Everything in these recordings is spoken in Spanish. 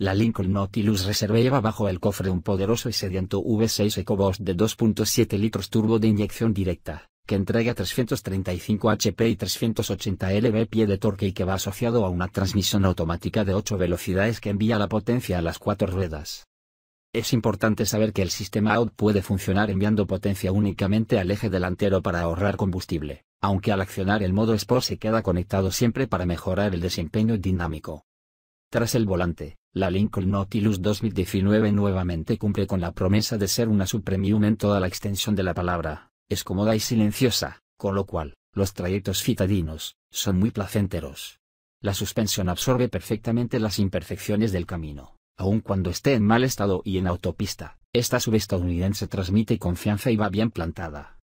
La Lincoln Nautilus Reserve lleva bajo el cofre un poderoso y sediento V6 EcoBoost de 2.7 litros turbo de inyección directa, que entrega 335 HP y 380 lb-pie de torque y que va asociado a una transmisión automática de 8 velocidades que envía la potencia a las cuatro ruedas. Es importante saber que el sistema Out puede funcionar enviando potencia únicamente al eje delantero para ahorrar combustible, aunque al accionar el modo Sport se queda conectado siempre para mejorar el desempeño dinámico. Tras el volante, la Lincoln Nautilus 2019 nuevamente cumple con la promesa de ser una supremium en toda la extensión de la palabra, es cómoda y silenciosa, con lo cual, los trayectos citadinos, son muy placenteros. La suspensión absorbe perfectamente las imperfecciones del camino, aun cuando esté en mal estado y en autopista, esta subestadounidense transmite confianza y va bien plantada.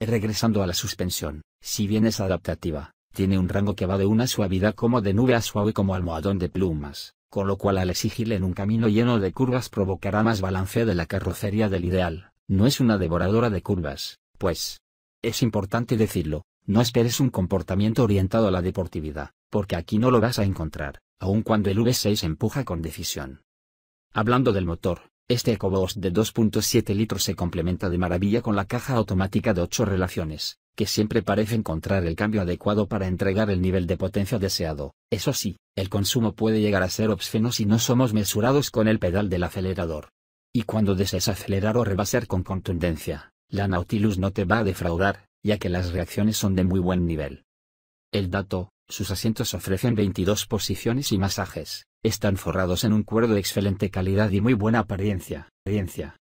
Regresando a la suspensión, si bien es adaptativa, tiene un rango que va de una suavidad como de nube a suave como almohadón de plumas, con lo cual al exigirle en un camino lleno de curvas provocará más balanceo de la carrocería del ideal, no es una devoradora de curvas, pues. Es importante decirlo, no esperes un comportamiento orientado a la deportividad, porque aquí no lo vas a encontrar, aun cuando el V6 empuja con decisión. Hablando del motor, este EcoBoost de 2.7 litros se complementa de maravilla con la caja automática de 8 relaciones, que siempre parece encontrar el cambio adecuado para entregar el nivel de potencia deseado. Eso sí, el consumo puede llegar a ser obsceno si no somos mesurados con el pedal del acelerador. Y cuando deseas acelerar o rebasar con contundencia, la Nautilus no te va a defraudar, ya que las reacciones son de muy buen nivel. El dato, sus asientos ofrecen 22 posiciones y masajes, están forrados en un cuero de excelente calidad y muy buena apariencia. apariencia.